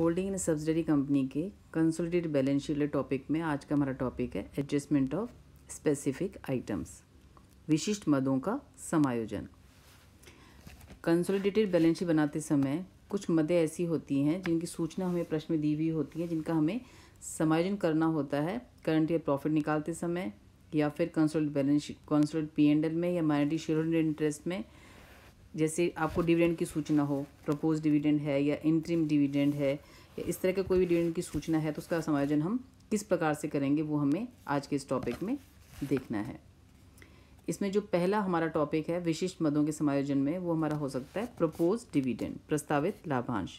holding in subsidiary company के consolidate balance sheet topic में आज का हमारा टॉपिक है एडजस्टमेंट ऑफ स्पेसिफिक आइटम्स विशिष्ट मदों का समायोजन कंसोलिडेटेड बैलेंस शीट बनाते समय कुछ मदें ऐसी होती हैं जिनकी सूचना हमें प्रश्न में दी हुई होती है जिनका हमें समायोजन करना होता है करंट ईयर प्रॉफिट निकालते समय या फिर consolidated balance sheet consolidated P and L में या माइनॉरिटी शेयर इंटरेस्ट में जैसे आपको डिविडेंड की सूचना हो प्रपोज डिविडेंड है या इंट्रीम डिविडेंड है या इस तरह का कोई भी डिविडेंड की सूचना है तो उसका समायोजन हम किस प्रकार से करेंगे वो हमें आज के इस टॉपिक में देखना है इसमें जो पहला हमारा टॉपिक है विशिष्ट मदों के समायोजन में वो हमारा हो सकता है प्रपोज डिविडेंड प्रस्तावित लाभांश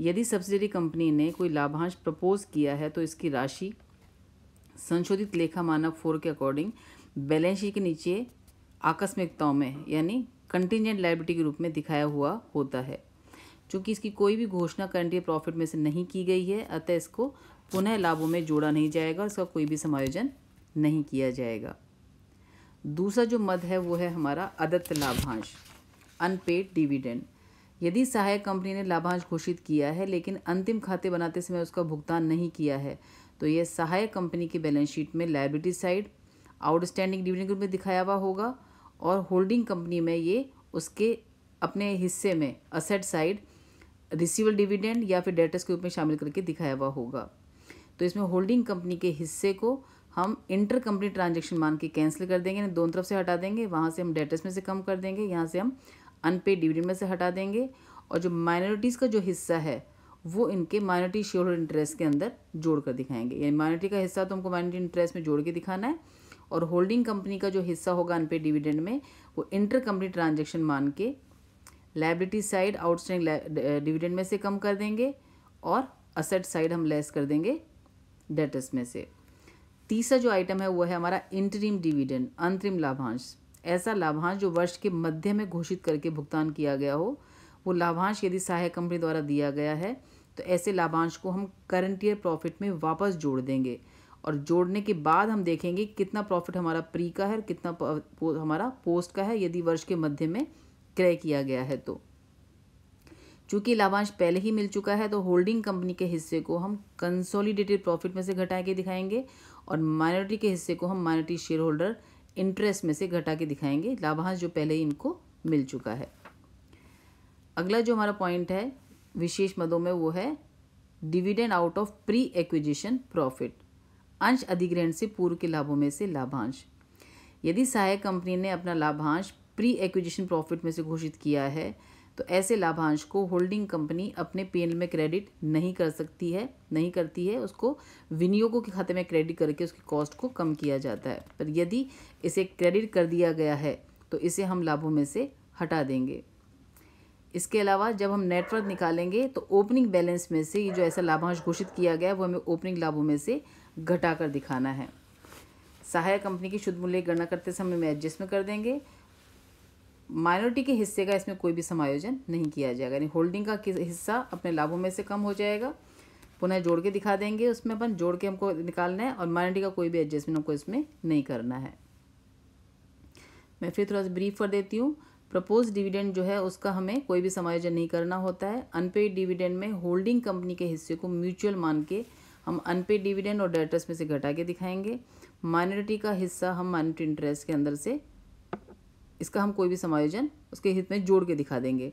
यदि सब्सिडरी कंपनी ने कोई लाभांश प्रपोज किया है तो इसकी राशि संशोधित लेखा मानक फोर के अकॉर्डिंग बैलेंस शीट के नीचे आकस्मिकताओं में यानी कंटिजेंट लाइबिलिटी के रूप में दिखाया हुआ होता है चूँकि इसकी कोई भी घोषणा करंट प्रॉफिट में से नहीं की गई है अतः इसको पुनः लाभों में जोड़ा नहीं जाएगा और इसका कोई भी समायोजन नहीं किया जाएगा दूसरा जो मद है वो है हमारा अदत्त लाभांश अनपेड डिविडेंड यदि सहायक कंपनी ने लाभांश घोषित किया है लेकिन अंतिम खाते बनाते समय उसका भुगतान नहीं किया है तो यह सहायक कंपनी की बैलेंस शीट में लाइबिलिटी साइड आउटस्टैंडिंग डिविडेंड के रूप में दिखाया हुआ होगा और होल्डिंग कंपनी में ये उसके अपने हिस्से में असेट साइड रिसीवल डिविडेंड या फिर डेटर्स के रूप में शामिल करके दिखाया हुआ होगा तो इसमें होल्डिंग कंपनी के हिस्से को हम इंटर कंपनी ट्रांजेक्शन मान के कैंसिल कर देंगे दोनों तरफ से हटा देंगे वहाँ से हम डेटर्स में से कम कर देंगे यहाँ से हम अनपेड डिविडेंड में से हटा देंगे और जो माइनॉरिटीज़ का जो हिस्सा है वो इनके माइनॉरिटी शेयर होल्डर इंटरेस्ट के अंदर जोड़ कर दिखाएंगे यानी माइनॉरिटी का हिस्सा तो हमको माइनॉरिटी इंटरेस्ट में जोड़ के दिखाना है और होल्डिंग कंपनी का जो हिस्सा होगा अनपे डिविडेंड में वो इंटर कंपनी ट्रांजेक्शन मान के लाइबिलिटी साइड आउटस्टैंडिंग डिविडेंड में से कम कर देंगे और असेट साइड हम लेस कर देंगे डेटस में से तीसरा जो आइटम है वो है हमारा इंटरिम डिविडेंड अंतरिम लाभांश ऐसा लाभांश जो वर्ष के मध्य में घोषित करके भुगतान किया गया हो वो लाभांश यदि सहायक कंपनी द्वारा दिया गया है तो ऐसे लाभांश को हम करंट ईयर प्रॉफिट में वापस जोड़ देंगे और जोड़ने के बाद हम देखेंगे कितना प्रॉफिट हमारा प्री का है और कितना हमारा पोस्ट का है यदि वर्ष के मध्य में क्रय किया गया है तो चूंकि लाभांश पहले ही मिल चुका है तो होल्डिंग कंपनी के हिस्से को हम कंसोलिडेटेड प्रॉफिट में से घटा के दिखाएंगे और माइनॉरिटी के हिस्से को हम माइनॉरिटी शेयर होल्डर इंटरेस्ट में से घटा के दिखाएंगे लाभांश जो पहले ही इनको मिल चुका है अगला जो हमारा पॉइंट है विशेष मदों में वो है dividend out of pre acquisition profit अंश अधिग्रहण से पूर्व के लाभों में से लाभांश यदि सहायक कंपनी ने अपना लाभांश प्री एक्विजिशन प्रॉफिट में से घोषित किया है तो ऐसे लाभांश को होल्डिंग कंपनी अपने पेन में क्रेडिट नहीं कर सकती है नहीं करती है उसको विनियोगों के खाते में क्रेडिट करके उसकी कॉस्ट को कम किया जाता है पर यदि इसे क्रेडिट कर दिया गया है तो इसे हम लाभों में से हटा देंगे इसके अलावा जब हम नेटवर्क निकालेंगे तो ओपनिंग बैलेंस में से ये जो ऐसा लाभांश घोषित किया गया है वो हमें ओपनिंग लाभों में से घटाकर दिखाना है सहायक कंपनी की शुद्ध मूल्य गणना करते समय में एडजस्टमेंट कर देंगे माइनॉरिटी के हिस्से का इसमें कोई भी समायोजन नहीं किया जाएगा यानी होल्डिंग का हिस्सा अपने लाभों में से कम हो जाएगा पुनः जोड़ के दिखा देंगे उसमें अपन जोड़ के हमको निकालना है और माइनॉरिटी का कोई भी एडजस्टमेंट हमको इसमें नहीं करना है मैं फिर थोड़ा सा ब्रीफ कर देती हूँ प्रपोज डिविडेंड जो है उसका हमें कोई भी समायोजन नहीं करना होता है अनपेड डिविडेंड में होल्डिंग कंपनी के हिस्से को म्यूचुअल मान के हम अनपेड डिविडेंड और डेटर्स में से घटा के दिखाएंगे माइनॉरिटी का हिस्सा हम माइनॉरिटी इंटरेस्ट के अंदर से इसका हम कोई भी समायोजन उसके हित में जोड़ के दिखा देंगे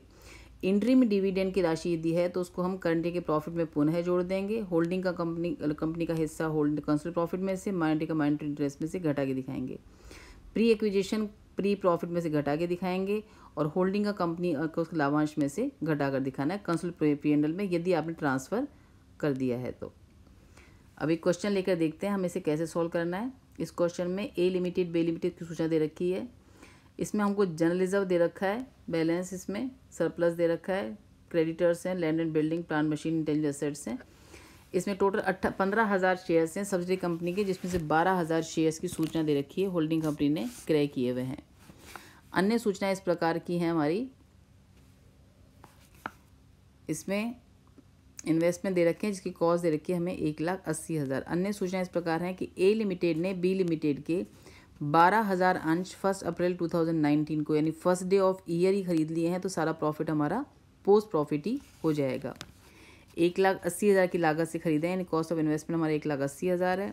इंट्री में डिविडेंड की राशि यदि है तो उसको हम करंट के प्रॉफिट में पुनः जोड़ देंगे होल्डिंग का कंपनी कंपनी का हिस्सा होल्ड कंसल्ट प्रॉफिट में से माइनॉरिटी का माइनॉरिटी इंटरेस्ट में से घटा के दिखाएंगे प्री एक्विजिशन प्री प्रॉफिट में से घटा के दिखाएंगे और होल्डिंग का कंपनी उसके लाभांश में से घटा कर दिखाना है कंसल्ट एंडल में यदि आपने ट्रांसफ़र कर दिया है तो अब एक क्वेश्चन लेकर देखते हैं हमें इसे कैसे सॉल्व करना है इस क्वेश्चन में ए लिमिटेड बे लिमिटेड की सूचना दे रखी है इसमें हमको जनरल रिजर्व दे रखा है बैलेंस इसमें सरप्लस दे रखा है क्रेडिटर्स हैं land and building plan machine intelligence assets हैं इसमें टोटल अट्ठा पंद्रह हज़ार शेयर्स हैं सब्सिडी कंपनी के जिसमें से बारह हज़ार शेयर्स की सूचना दे रखी है होल्डिंग कंपनी ने क्रय किए हुए हैं अन्य सूचनाएं इस प्रकार की हैं हमारी इसमें इन्वेस्टमेंट दे रखे हैं जिसकी कॉस्ट दे रखी है हमें एक लाख अस्सी हज़ार अन्य सूचना इस प्रकार हैं कि ए लिमिटेड ने बी लिमिटेड के बारह हज़ार अंश first April two thousand nineteen को यानी फर्स्ट डे ऑफ ईयर ही खरीद लिए हैं तो सारा प्रॉफिट हमारा पोस्ट प्रॉफिट ही हो जाएगा एक लाख अस्सी हज़ार की लागत से खरीदे हैं यानी कॉस्ट ऑफ इन्वेस्टमेंट हमारा एक लाख अस्सी हज़ार है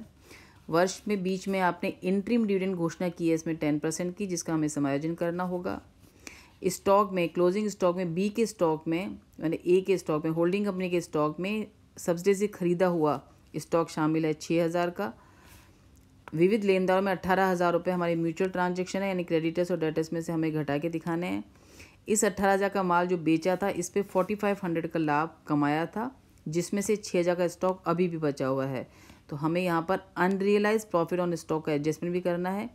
वर्ष में बीच में आपने इंट्रीम डिविडेंड घोषणा की है इसमें टेन परसेंट की जिसका हमें समायोजन करना होगा स्टॉक में क्लोजिंग स्टॉक में बी के स्टॉक में यानी ए के स्टॉक में होल्डिंग कंपनी के स्टॉक में सब्सिडी से खरीदा हुआ स्टॉक शामिल है छः हज़ार का विविध लेनदारों में अट्ठारह हज़ार रुपये हमारे म्यूचुअल ट्रांजेक्शन है यानी क्रेडिटर्स और डेटर्स में से हमें घटा के दिखाने हैं इस अट्ठारह हज़ार का माल जो बेचा था इस पर फोर्टी फाइव हंड्रेड का लाभ कमाया था जिसमें से छः हज़ार का स्टॉक अभी भी बचा हुआ है तो हमें यहाँ पर अनरियलाइज प्रॉफिट ऑन स्टॉक का एडजस्टमेंट भी करना है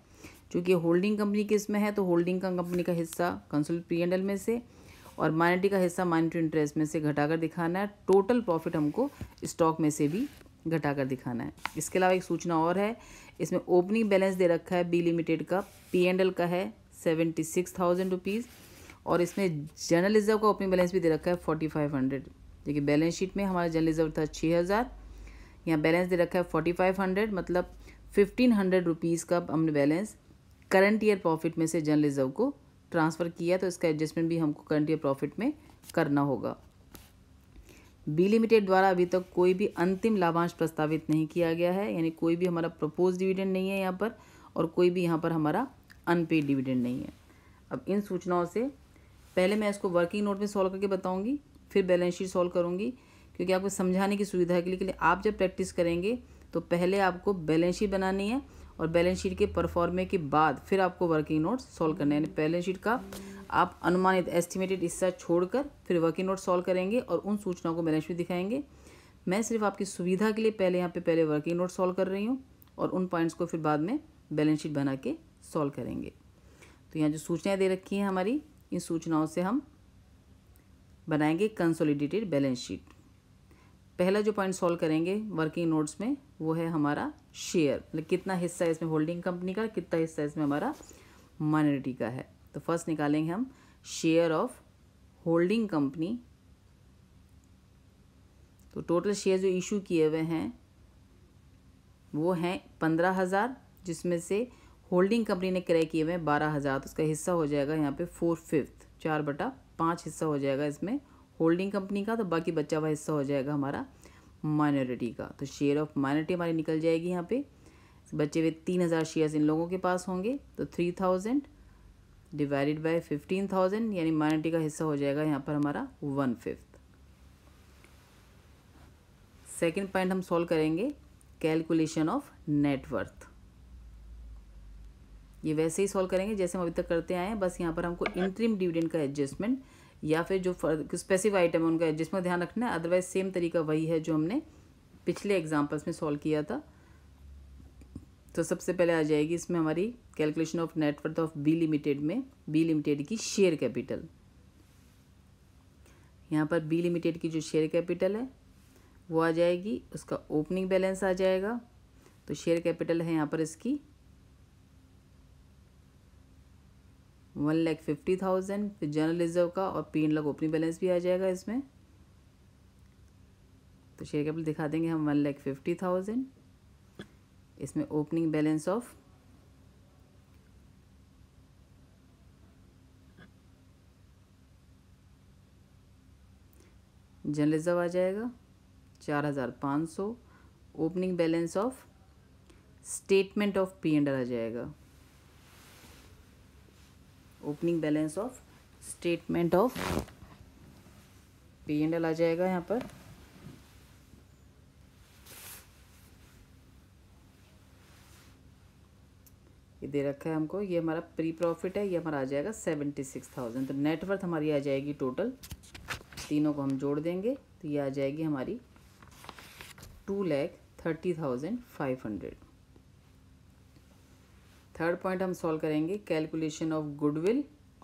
चूँकि होल्डिंग कंपनी के इसमें है तो होल्डिंग कंपनी का हिस्सा कंसोल पी एंड एल में से और माइनॉरिटी का हिस्सा माइनॉरिटी इंटरेस्ट में से घटाकर दिखाना है टोटल प्रॉफिट हमको स्टॉक में से भी घटाकर दिखाना है इसके अलावा एक सूचना और है इसमें ओपनिंग बैलेंस दे रखा है बी लिमिटेड का पी एंड एल का है सेवेंटी सिक्स थाउजेंड रुपीज़ और इसमें जनरल रिजर्व का ओपनिंग बैलेंस भी दे रखा है फोर्टी फाइव हंड्रेड देखिए बैलेंस शीट में हमारा जनरल रिजर्व था छः हज़ार यहाँ बैलेंस दे रखा है फोर्टी फाइव हंड्रेड मतलब फिफ्टीन हंड्रेड रुपीज़ का हमने बैलेंस करंट ईयर प्रॉफिट में से जनरल रिजर्व को ट्रांसफ़र किया तो इसका एडजस्टमेंट भी हमको करंट ईयर प्रॉफिट में करना होगा बी लिमिटेड द्वारा अभी तक कोई भी अंतिम लाभांश प्रस्तावित नहीं किया गया है यानी कोई भी हमारा प्रपोज डिविडेंड नहीं है यहाँ पर और कोई भी यहाँ पर हमारा अनपेड डिविडेंड नहीं है अब इन सूचनाओं से पहले मैं इसको वर्किंग नोट में सॉल्व करके बताऊँगी फिर बैलेंस शीट सॉल्व करूँगी क्योंकि आपको समझाने की सुविधा के लिए आप जब प्रैक्टिस करेंगे तो पहले आपको बैलेंस शीट बनानी है और बैलेंस शीट के परफॉर्मे के बाद फिर आपको वर्किंग नोट सॉल्व करना है यानी बैलेंस शीट का आप अनुमानित एस्टिमेटेड हिस्सा छोड़कर फिर वर्किंग नोट सॉल्व करेंगे और उन सूचनाओं को बैलेंस शीट दिखाएंगे मैं सिर्फ आपकी सुविधा के लिए पहले यहाँ पे पहले वर्किंग नोट सॉल्व कर रही हूँ और उन पॉइंट्स को फिर बाद में बैलेंस शीट बना के सॉल्व करेंगे तो यहाँ जो सूचनाएँ दे रखी हैं हमारी इन सूचनाओं से हम बनाएंगे कंसोलिडेटेड बैलेंस शीट पहला जो पॉइंट सॉल्व करेंगे वर्किंग नोट्स में वो है हमारा शेयर मतलब कितना हिस्सा इसमें होल्डिंग कंपनी का कितना हिस्सा इसमें हमारा माइनॉरिटी का है तो फर्स्ट निकालेंगे हम शेयर ऑफ होल्डिंग कंपनी तो टोटल शेयर जो इशू किए हुए हैं वो हैं पंद्रह हज़ार जिसमें से होल्डिंग कंपनी ने क्रय किए हुए हैं बारह हज़ार तो उसका हिस्सा हो जाएगा यहाँ पे फोर फिफ्थ चार बटा पाँच हिस्सा हो जाएगा इसमें होल्डिंग कंपनी का तो बाकी बचा हुआ हिस्सा हो जाएगा हमारा माइनॉरिटी का तो शेयर ऑफ माइनॉरिटी हमारी निकल जाएगी यहाँ पे बचे हुए तीन हज़ार शेयर्स इन लोगों के पास होंगे तो three thousand divided by fifteen thousand यानी माइनॉरिटी का हिस्सा हो जाएगा यहाँ पर हमारा वन फिफ्थ सेकेंड पॉइंट हम सॉल्व करेंगे कैलकुलेशन ऑफ नेटवर्थ ये वैसे ही सॉल्व करेंगे जैसे हम अभी तक करते आए हैं बस यहाँ पर हमको इंट्रीम डिविडेंड का एडजस्टमेंट या फिर जो स्पेसिफिक आइटम है उनका एडजस्टमेंट ध्यान रखना है अदरवाइज सेम तरीका वही है जो हमने पिछले एग्जाम्पल्स में सॉल्व किया था तो सबसे पहले आ जाएगी इसमें हमारी calculation of net worth of B limited में बी लिमिटेड की शेयर कैपिटल यहाँ पर बी लिमिटेड की जो शेयर कैपिटल है वो आ जाएगी उसका ओपनिंग बैलेंस आ जाएगा तो शेयर कैपिटल है यहाँ पर इसकी वन लैख फिफ्टी थाउजेंड फिर जनरल रिजर्व का और P and lakh opening balance भी आ जाएगा इसमें तो शेयर कैपिटल दिखा देंगे हम वन लैख फिफ्टी थाउजेंड इसमें opening balance of general reserve आ जाएगा चार हज़ार पाँच सौ opening balance of statement of P and आ जाएगा opening balance of statement of P and L आ जाएगा यहाँ पर ये दे रखा है हमको ये हमारा प्री प्रॉफिट है ये हमारा आ जाएगा सेवेंटी सिक्स थाउजेंड तो नेटवर्थ हमारी आ जाएगी टोटल तीनों को हम जोड़ देंगे तो ये आ जाएगी हमारी two lakh thirty thousand five hundred third point हम सॉल्व करेंगे calculation of goodwill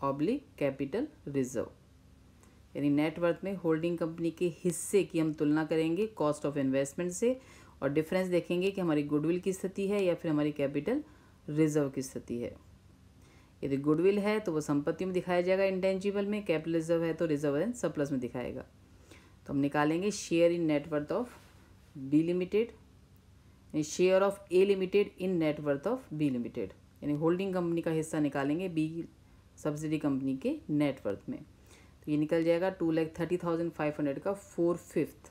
oblique capital reserve यानी नेटवर्थ में होल्डिंग कंपनी के हिस्से की हम तुलना करेंगे कॉस्ट ऑफ इन्वेस्टमेंट से और डिफरेंस देखेंगे कि हमारी गुडविल की स्थिति है या फिर हमारी कैपिटल रिजर्व की स्थिति है यदि गुडविल है तो वो संपत्ति में दिखाया जाएगा इंटेंजिबल में कैपिटल रिजर्व है तो रिजर्व एंड सरप्लस में दिखाएगा तो हम निकालेंगे share in net worth of B limited share of A limited in net worth of B limited यानी होल्डिंग कंपनी का हिस्सा निकालेंगे बी सब्सिडी कंपनी के नेटवर्थ में तो ये निकल जाएगा two lakh thirty thousand five hundred का फोर फिफ्थ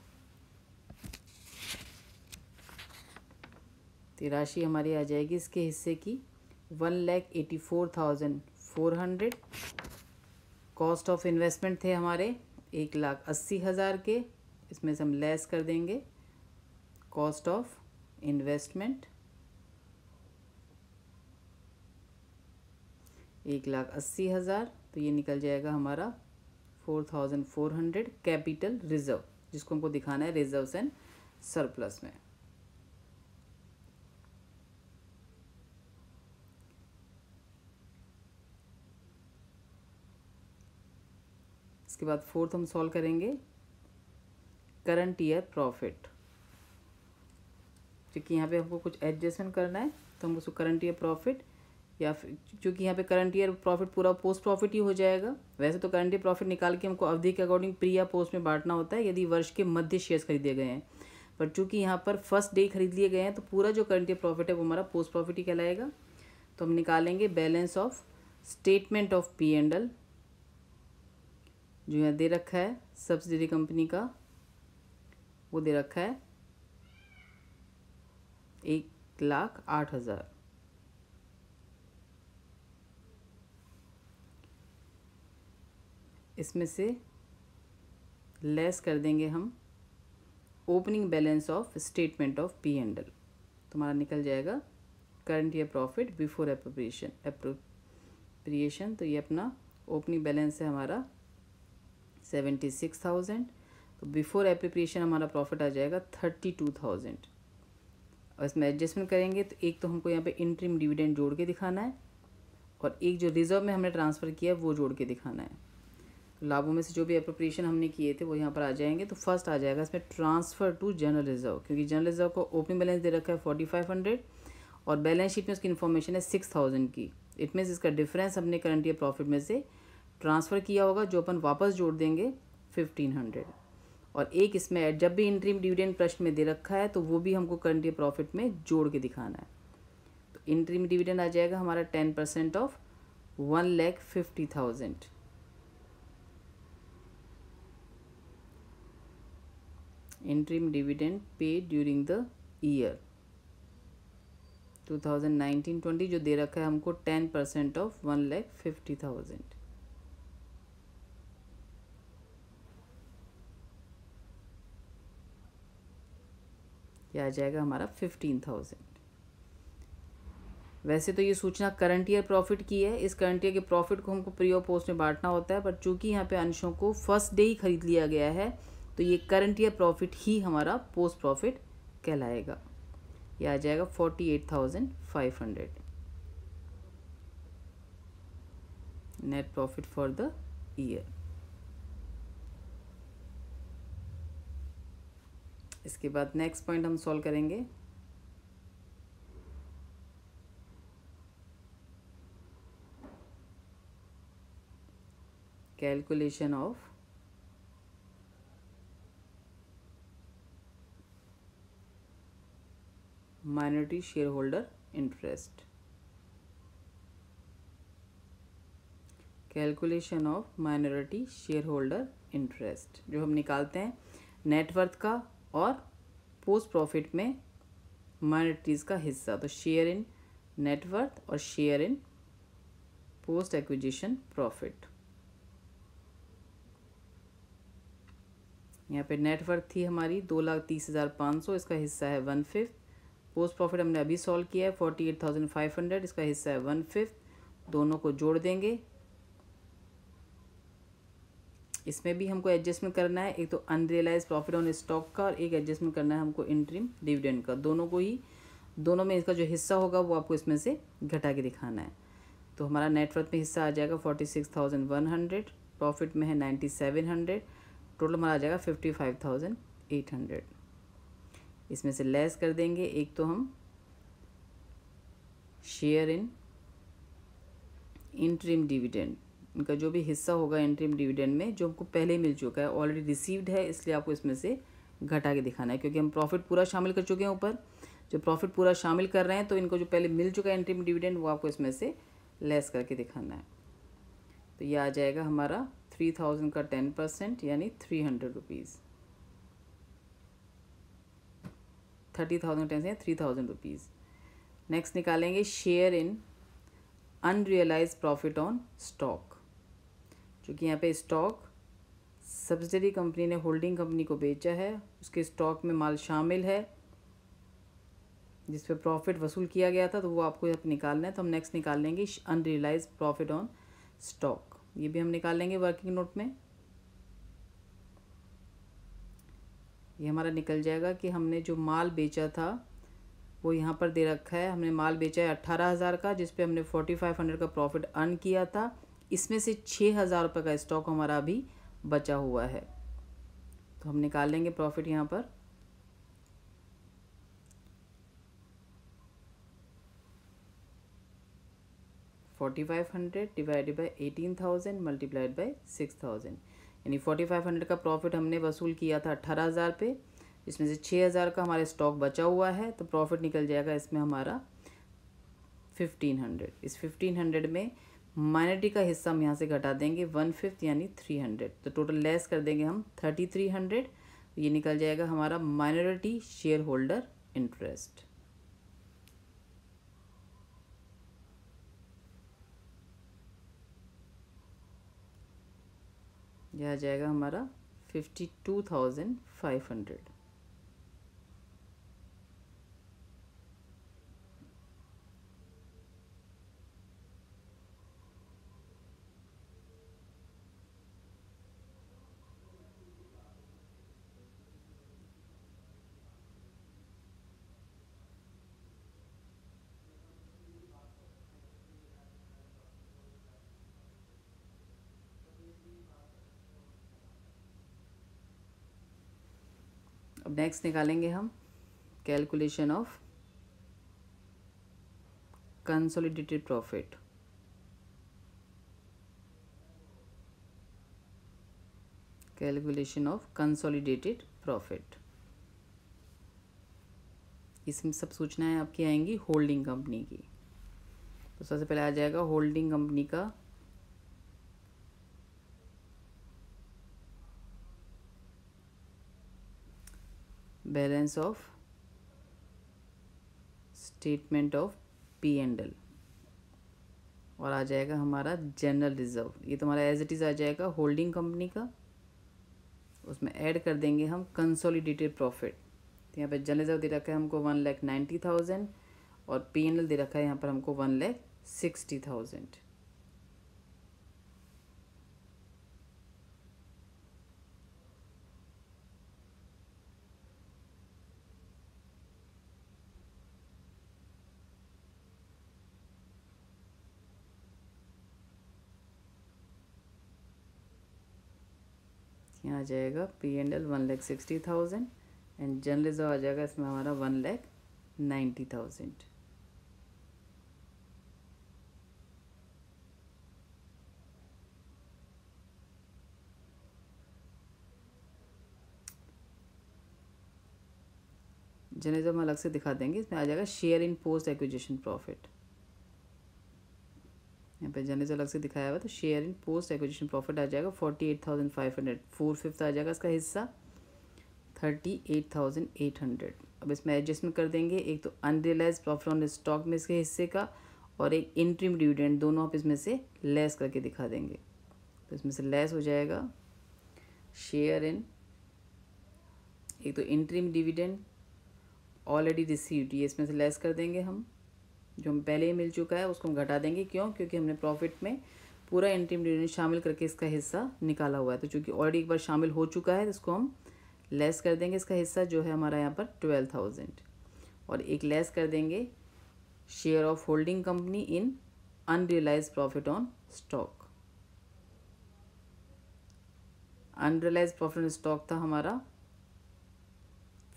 तो राशि हमारी आ जाएगी इसके हिस्से की one lakh eighty four thousand four hundred cost of investment थे हमारे एक लाख अस्सी हज़ार के इसमें से हम लेस कर देंगे कॉस्ट ऑफ इन्वेस्टमेंट एक लाख अस्सी हज़ार तो ये निकल जाएगा हमारा four thousand four hundred capital reserve जिसको हमको दिखाना है रिज़र्व एंड सरप्लस में इसके बाद फोर्थ हम सॉल्व करेंगे करंट ईयर प्रॉफिट क्योंकि यहाँ पे हमको कुछ एडजस्टमेंट करना है तो हम उसको करंट ईयर प्रॉफिट या फिर चूँकि यहाँ पे करंट ईयर प्रॉफिट पूरा पोस्ट प्रॉफिट ही हो जाएगा वैसे तो करंट ईयर प्रॉफिट निकाल के हमको अवधि के अकॉर्डिंग प्री या पोस्ट में बांटना होता है यदि वर्ष के मध्य शेयर्स खरीदे गए हैं पर चूँकि यहाँ पर फर्स्ट डे खरीद लिए गए हैं तो पूरा जो करंट ईयर प्रॉफिट है वो हमारा पोस्ट प्रॉफिट ही कहलाएगा तो हम निकालेंगे balance of statement of P and L जो यहाँ दे रखा है सब्सिडरी कंपनी का वो दे रखा है एक लाख आठ हज़ार इसमें से लेस कर देंगे हम opening balance of statement of P and L तुम्हारा निकल जाएगा current year profit before appropriation appropriation तो ये अपना ओपनिंग बैलेंस है हमारा सेवेंटी सिक्स थाउजेंड तो बिफोर अप्रोप्रिएशन हमारा प्रॉफिट आ जाएगा थर्टी टू थाउजेंड और इसमें एडजस्टमेंट करेंगे तो एक तो हमको यहाँ पे इंट्रीम डिविडेंड जोड़ के दिखाना है और एक जो रिजर्व में हमने ट्रांसफ़र किया है वो जोड़ के दिखाना है लाभों में से जो भी अप्रोप्रिएशन हमने किए थे वो यहाँ पर आ जाएंगे तो फर्स्ट आ जाएगा इसमें ट्रांसफ़र टू जनरल रिजर्व क्योंकि जनरल रिजर्व को ओपनिंग बैलेंस दे रखा है फोर्टी फाइव हंड्रेड और बैलेंस शीट में उसकी इन्फॉर्मेशन है सिक्स थाउजेंड की इट मीन्स इसका डिफरेंस हमने करंट ईयर प्रॉफिट में से ट्रांसफ़र किया होगा जो अपन वापस जोड़ देंगे फिफ्टीन हंड्रेड और एक इसमें जब भी इंट्रीम डिविडेंड प्रश्न में दे रखा है तो वो भी हमको करंट ईयर प्रॉफिट में जोड़ के दिखाना है तो इंट्रीम डिविडेंड आ जाएगा हमारा ten percent of one lakh fifty thousand interim dividend paid during the year 2019-20 जो दे रखा है हमको 10 percent of one lakh fifty thousand क्या आ जाएगा हमारा फिफ्टीन थाउजेंड वैसे तो ये सूचना करंट ईयर प्रॉफिट की है इस करंट ईयर के प्रॉफिट को हमको प्री और पोस्ट में बांटना होता है पर चूंकि यहाँ पे अंशों को फर्स्ट डे ही खरीद लिया गया है तो ये करंट ईयर प्रॉफिट ही हमारा पोस्ट प्रॉफिट कहलाएगा ये आ जाएगा forty eight thousand five hundred net profit for the year इसके बाद नेक्स्ट पॉइंट हम सॉल्व करेंगे calculation of share holder interest calculation of minority share holder interest जो हम निकालते हैं नेटवर्थ का और पोस्ट प्रॉफिट में माइनॉरिटीज़ का हिस्सा तो शेयर इन नेटवर्थ और share in post acquisition profit यहाँ पे नेटवर्थ थी हमारी दो लाख तीस हज़ार पाँच सौ इसका हिस्सा है वन फिफ्थ पोस्ट प्रॉफिट हमने अभी सॉल्व किया है forty eight thousand five hundred इसका हिस्सा है वन फिफ्थ दोनों को जोड़ देंगे इसमें भी हमको एडजस्टमेंट करना है एक तो अनरियलाइज प्रॉफिट ऑन स्टॉक का और एक एडजस्टमेंट करना है हमको इंट्रीम डिविडेंड का दोनों को ही दोनों में इसका जो हिस्सा होगा वो आपको इसमें से घटा के दिखाना है तो हमारा नेटवर्थ में हिस्सा आ जाएगा forty six thousand one hundred profit में है नाइन्टी सेवन हंड्रेड टोटल हमारा आ जाएगा fifty five thousand eight hundred इसमें से लेस कर देंगे एक तो हम शेयर इन इंट्रीम डिविडेंड इनका जो भी हिस्सा होगा इंट्रीम डिविडेंड में जो हमको पहले मिल चुका है ऑलरेडी रिसीव्ड है इसलिए आपको इसमें से घटा के दिखाना है क्योंकि हम प्रॉफिट पूरा शामिल कर चुके हैं ऊपर जो प्रॉफिट पूरा शामिल कर रहे हैं तो इनको जो पहले मिल चुका है इंट्रीम डिविडेंड वो आपको इसमें से लेस करके दिखाना है तो ये आ जाएगा हमारा थ्री थाउजेंड का टेन परसेंट यानी three hundred rupees thirty thousand ten से थ्री थाउजेंड रुपीज़ नेक्स्ट निकालेंगे share in unrealised profit on stock क्योंकि यहाँ पे स्टॉक सब्सिडरी कंपनी ने होल्डिंग कंपनी को बेचा है उसके स्टॉक में माल शामिल है जिस पे प्रॉफिट वसूल किया गया था तो वो आपको यहाँ पर निकालना है तो हम नेक्स्ट निकाल लेंगे अनरियलाइज प्रॉफिट ऑन स्टॉक ये भी हम निकाल लेंगे वर्किंग नोट में ये हमारा निकल जाएगा कि हमने जो माल बेचा था वो यहाँ पर दे रखा है हमने माल बेचा है अट्ठारह हज़ार का जिसपे हमने फोर्टी फाइव हंड्रेड का प्रॉफिट अर्न किया था इसमें से छः हज़ार रुपये का स्टॉक हमारा अभी बचा हुआ है तो हम निकाल लेंगे प्रॉफिट यहाँ पर forty five hundred divided by eighteen thousand multiplied by six thousand यानी फोर्टी फाइव हंड्रेड का प्रॉफिट हमने वसूल किया था अट्ठारह हज़ार पे इसमें से छः हज़ार का हमारा स्टॉक बचा हुआ है तो प्रॉफिट निकल जाएगा इसमें हमारा फिफ्टीन हंड्रेड इस फिफ्टीन हंड्रेड में माइनॉरिटी का हिस्सा हम यहाँ से घटा देंगे वन फिफ्थ यानी थ्री हंड्रेड तो टोटल लेस कर देंगे हम थर्टी थ्री हंड्रेड ये निकल जाएगा हमारा माइनॉरिटी शेयर होल्डर इंटरेस्ट यह आ जाएगा हमारा fifty two thousand five hundred अब नेक्स्ट निकालेंगे हम calculation of consolidated profit calculation of consolidated profit इसमें सब सूचनाएं आपकी आएंगी होल्डिंग कंपनी की तो सबसे पहले आ जाएगा होल्डिंग कंपनी का balance of statement of P and L और आ जाएगा हमारा जनरल रिजर्व ये तो हमारा एज इट इज़ आ जाएगा होल्डिंग कंपनी का उसमें ऐड कर देंगे हम कंसोलिडेटेड प्रॉफिट तो यहाँ पर जनरल रिजर्व दे रखा है हमको वन लैख नाइन्टी थाउजेंड और पी एन एल दे रखा है यहाँ पर हमको वन लैख सिक्सटी थाउजेंड आ जाएगा P and L one lakh sixty thousand and journalism आ जाएगा इसमें हमारा one lakh ninety thousand journalism अलग से दिखा देंगे इसमें आ जाएगा share in post acquisition profit यहाँ पे जर्नलिस्ट अलग से दिखाया हुआ तो share in post acquisition profit आ जाएगा forty eight thousand five hundred four fifth आ जाएगा इसका हिस्सा thirty eight thousand eight hundred अब इसमें एडजस्टमेंट कर देंगे एक तो अनरियलाइज प्रॉफिट ऑन स्टॉक में इसके हिस्से का और एक इंट्रीम डिविडेंट दोनों आप इसमें से लेस करके दिखा देंगे तो इसमें से लेस हो जाएगा शेयर इन एक तो इंट्रीम डिविडेंड ऑलरेडी रिसीव्ड ये इसमें से लेस कर देंगे हम जो हम पहले ही मिल चुका है उसको हम घटा देंगे क्यों क्योंकि हमने प्रॉफिट में पूरा एंट्रीम डिविडेंड शामिल करके इसका हिस्सा निकाला हुआ है तो चूँकि ऑलरेडी एक बार शामिल हो चुका है तो इसको हम लेस कर देंगे इसका हिस्सा जो है हमारा यहाँ पर ट्वेल्व थाउजेंड और एक लेस कर देंगे share of holding company in unrealised profit on stock unrealised profit on stock था हमारा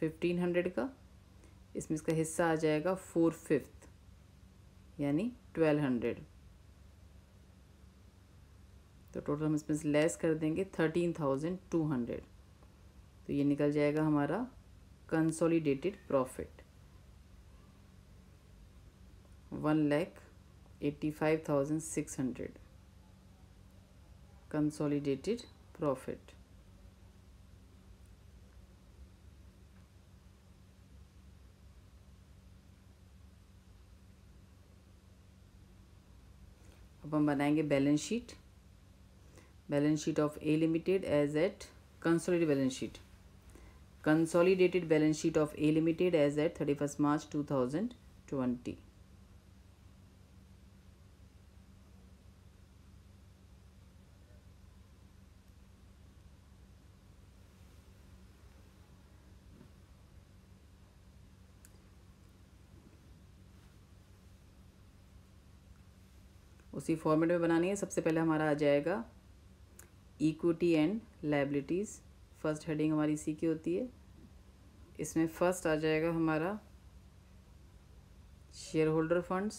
फिफ्टीन हंड्रेड का इसमें इसका हिस्सा आ जाएगा फोर फिफ्थ यानी ट्वेल्व हंड्रेड तो टोटल हम इसमें से लेस कर देंगे थर्टीन थाउजेंड टू हंड्रेड तो ये निकल जाएगा हमारा consolidated profit one lakh eighty five thousand six hundred consolidated profit अब हम बनाएंगे balance sheet balance sheet of A limited as at consolidate balance sheet consolidated balance sheet of A limited as at thirty first March two thousand twenty उसी format में बनानी है सबसे पहले हमारा आ जाएगा equity and liabilities first heading हमारी इसी की होती है इसमें फर्स्ट आ जाएगा हमारा share holder funds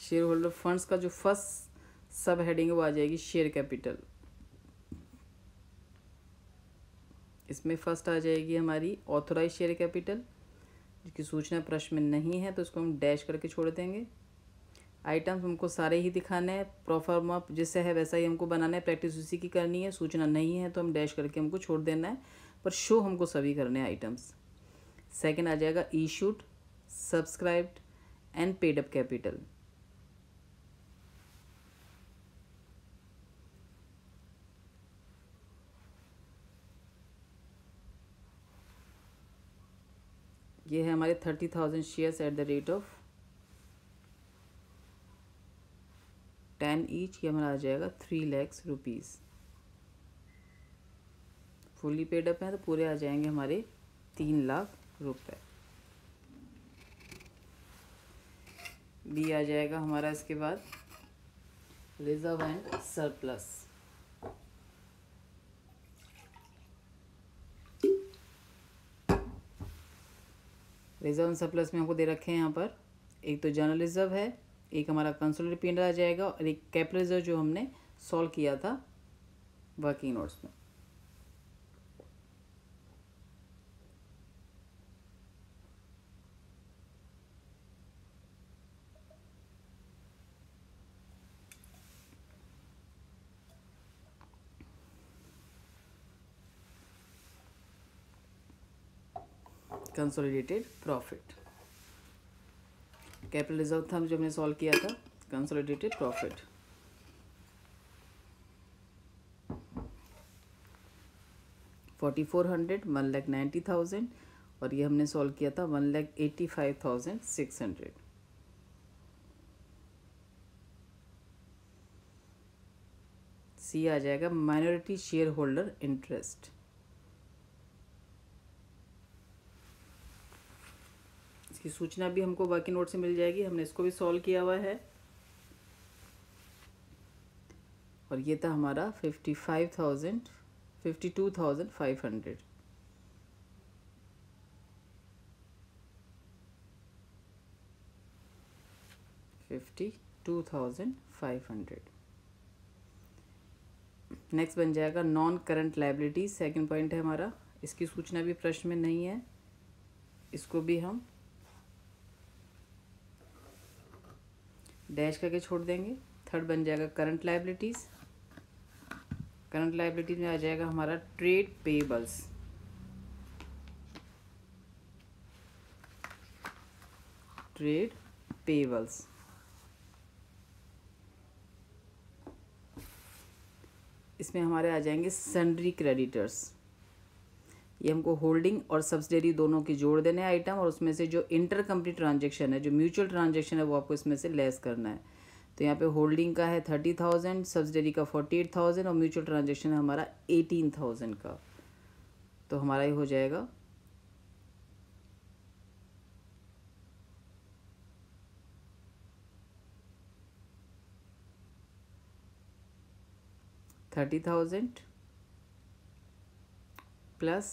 share holder funds का जो फर्स्ट सब हेडिंग वो आ जाएगी शेयर कैपिटल इसमें फर्स्ट आ जाएगी हमारी ऑथोराइज शेयर कैपिटल जिसकी सूचना प्रश्न में नहीं है तो इसको हम डैश करके छोड़ देंगे आइटम्स हमको सारे ही दिखाने हैं प्रोफॉर्म अप जैसे है वैसा ही हमको बनाना है प्रैक्टिस उसी की करनी है सूचना नहीं है तो हम डैश करके हमको छोड़ देना है पर शो हमको सभी करने हैं आइटम्स सेकेंड आ जाएगा issued subscribed and paid up capital ये है हमारे thirty thousand shares at the rate of ten each ये हमारा आ जाएगा three lakhs rupees fully paid up है तो पूरे आ जाएंगे हमारे तीन लाख रुपए बी आ जाएगा हमारा इसके बाद reserve and surplus reserve surplus में हमको दे रखे हैं यहाँ पर एक तो जनरल रिजर्व है एक हमारा कंसोलिडेटेड पी आ जाएगा और एक कैपिटल रिजर्व जो हमने सॉल्व किया था वर्किंग नोट्स में कंसोलिडेटेड प्रॉफिट कैपिटल रिजर्व था जो हमने सॉल्व किया था consolidated profit forty four hundred one lakh ninety thousand और ये हमने सॉल्व किया था one lakh eighty five thousand six hundred C आ जाएगा माइनॉरिटी शेयर होल्डर इंटरेस्ट इसकी सूचना भी हमको वर्किंग नोट से मिल जाएगी हमने इसको भी सॉल्व किया हुआ है और ये था हमारा fifty five thousand fifty two thousand five hundred fifty two thousand five hundred next बन जाएगा non current liability second point है हमारा इसकी सूचना भी प्रश्न में नहीं है इसको भी हम डैश करके छोड़ देंगे थर्ड बन जाएगा करंट लाइबिलिटीज़ करंट लाइबिलिटीज में आ जाएगा हमारा ट्रेड पेबल्स ट्रेड पेबल्स इसमें हमारे आ जाएंगे सन्ड्री क्रेडिटर्स ये हमको होल्डिंग और सब्सिडरी दोनों की जोड़ देने आइटम और उसमें से जो इंटर कंपनी ट्रांजेक्शन है जो म्यूचुअल ट्रांजेक्शन है वो आपको इसमें से लेस करना है तो यहाँ पे होल्डिंग का है थर्टी थाउजेंड सब्सिडरी का फोर्टी एट थाउजेंड और म्यूचुअल ट्रांजेक्शन है हमारा एटीन थाउजेंड का तो हमारा ये हो जाएगा thirty thousand plus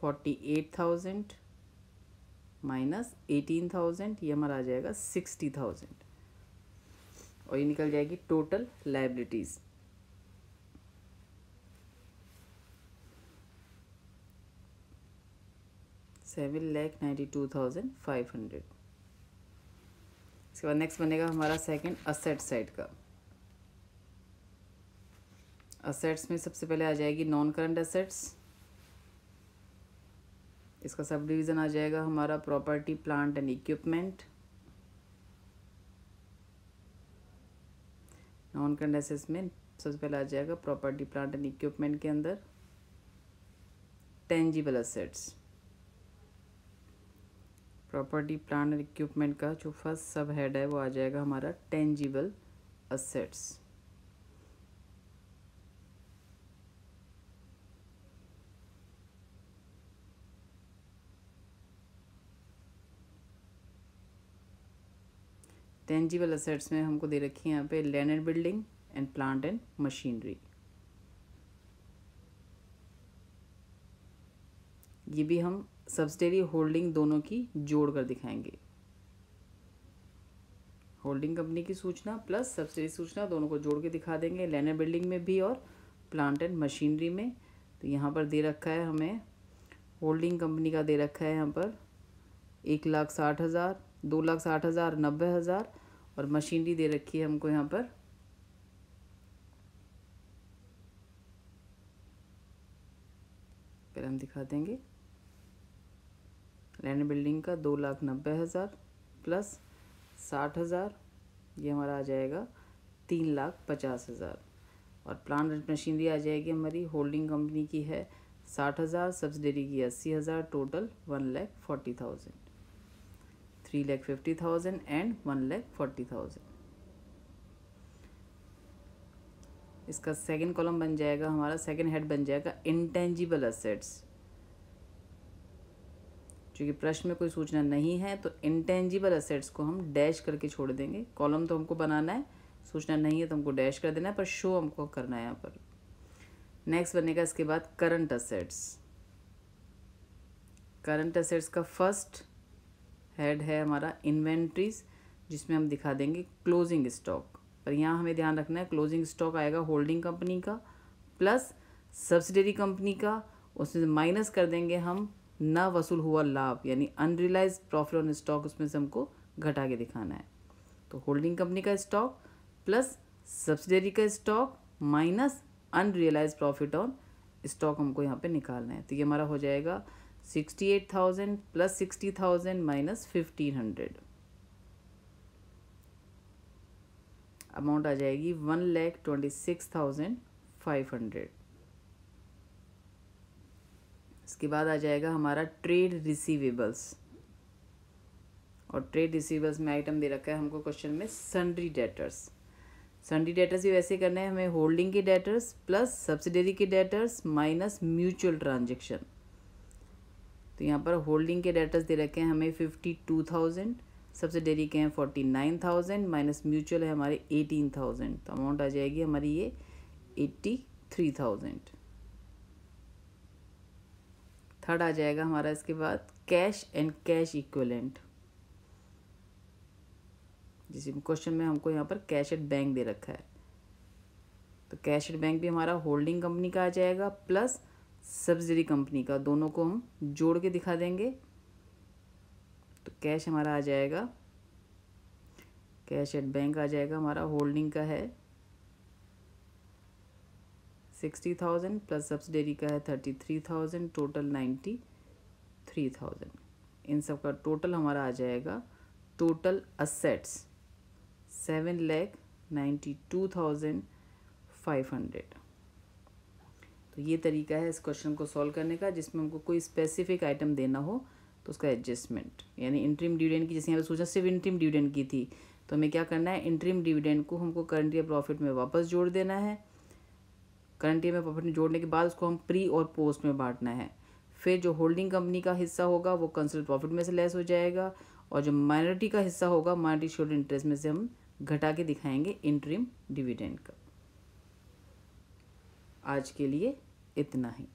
forty eight thousand minus eighteen thousand ये हमारा आ जाएगा सिक्सटी थाउजेंड और ये निकल जाएगी total liabilities seven lakh ninety two thousand five hundred इसके बाद नेक्स्ट बनेगा हमारा सेकंड असेट साइड का असेट्स में सबसे पहले आ जाएगी नॉन करंट असेट्स इसका सब डिवीज़न आ जाएगा हमारा property plant and equipment non current assets में सबसे पहले आ जाएगा प्रॉपर्टी प्लांट एंड इक्विपमेंट के अंदर tangible assets property plant and equipment का जो फर्स्ट सब हेड है वो आ जाएगा हमारा टेंजिबल असेट्स टेंजिबल असेट्स में हमको दे रखी है यहाँ पे land and building and plant and machinery ये भी हम सब्सिडरी होल्डिंग दोनों की जोड़ कर दिखाएंगे होल्डिंग कंपनी की सूचना प्लस सब्सिडी सूचना दोनों को जोड़ के दिखा देंगे लैंड एंड बिल्डिंग में भी और प्लांट एंड मशीनरी में तो यहाँ पर दे रखा है हमें होल्डिंग कंपनी का दे रखा है यहाँ पर एक लाख साठ हज़ार दो लाख साठ हज़ार नब्बे हज़ार और मशीनरी दे रखी है हमको यहाँ पर फिर हम दिखा देंगे लैंड बिल्डिंग का दो लाख नब्बे हज़ार प्लस साठ हज़ार ये हमारा आ जाएगा तीन लाख पचास हज़ार और प्लान मशीनरी आ जाएगी हमारी होल्डिंग कंपनी की है साठ हज़ार सब्सिडरी की अस्सी हज़ार total one lakh forty thousand three lakh fifty thousand and one lakh forty thousand इसका सेकंड कॉलम बन जाएगा हमारा सेकंड हेड बन जाएगा इंटेंजिबल असेट्स क्योंकि प्रश्न में कोई सूचना नहीं है तो इंटेंजिबल असेट्स को हम डैश करके छोड़ देंगे कॉलम तो हमको बनाना है सूचना नहीं है तो हमको डैश कर देना है पर शो हमको करना है यहाँ पर नेक्स्ट बनेगा इसके बाद करंट असेट्स करंट असेट्स का फर्स्ट हेड है हमारा इन्वेंट्रीज जिसमें हम दिखा देंगे क्लोजिंग स्टॉक पर यहाँ हमें ध्यान रखना है क्लोजिंग स्टॉक आएगा होल्डिंग कंपनी का प्लस सब्सिडरी कंपनी का उसमें माइनस कर देंगे हम ना वसूल हुआ लाभ यानी अनरियलाइज प्रॉफिट ऑन स्टॉक उसमें से हमको घटा के दिखाना है तो होल्डिंग कंपनी का स्टॉक प्लस सब्सिडरी का stock minus unrealised profit on stock हमको यहाँ पे निकालना है तो ये हमारा हो जाएगा sixty eight thousand plus sixty thousand minus fifteen hundred amount आ जाएगी one lakh twenty six thousand five hundred इसके बाद आ जाएगा हमारा ट्रेड रिसीवेबल्स और ट्रेड रिसीवेबल्स में आइटम दे रखा है हमको क्वेश्चन में सन्ड्री डेटर्स सन्डी डेटर्स भी वैसे करना है हमें होल्डिंग के डेटर्स प्लस सब्सिडरी के डेटर्स माइनस म्यूचुअल ट्रांजेक्शन तो यहाँ पर होल्डिंग के डेटर्स दे रखे हैं हमें फिफ्टी टू थाउजेंड सब्सिडरी के हैं forty nine thousand minus mutual है हमारे एटीन थाउजेंड तो अमाउंट आ जाएगी हमारी ये एट्टी थ्री थाउजेंड थर्ड आ जाएगा हमारा इसके बाद कैश एंड कैश इक्वलेंट जिस क्वेश्चन में हमको यहाँ पर कैश एट बैंक दे रखा है तो कैश एट बैंक भी हमारा होल्डिंग कंपनी का आ जाएगा प्लस सब्सिडरी कंपनी का दोनों को हम जोड़ के दिखा देंगे तो कैश हमारा आ जाएगा कैश एट बैंक आ जाएगा हमारा होल्डिंग का है सिक्सटी थाउजेंड प्लस सब्सिडरी का है thirty three thousand total ninety three thousand इन सब का टोटल हमारा आ जाएगा total assets seven lakh ninety two thousand five hundred तो ये तरीका है इस क्वेश्चन को सॉल्व करने का जिसमें हमको कोई स्पेसिफिक आइटम देना हो तो उसका एडजस्टमेंट यानी इंट्रीम डिविडेंड की जैसे यहाँ पर सोचा सिर्फ इंट्रीम डिविडेंड की थी तो हमें क्या करना है इंट्रीम डिविडेंड को हमको करंट ईयर प्रॉफिट में वापस जोड़ देना है करंट ईयर में प्रॉफिट में जोड़ने के बाद उसको हम प्री और पोस्ट में बांटना है फिर जो होल्डिंग कंपनी का हिस्सा होगा वो कंसल्ट प्रॉफिट में से लेस हो जाएगा और जो माइनॉरिटी का हिस्सा होगा माइनॉरिटी शोल्ड इंटरेस्ट में से हम घटा के दिखाएंगे इंट्रीम डिविडेंड का आज के लिए इतना ही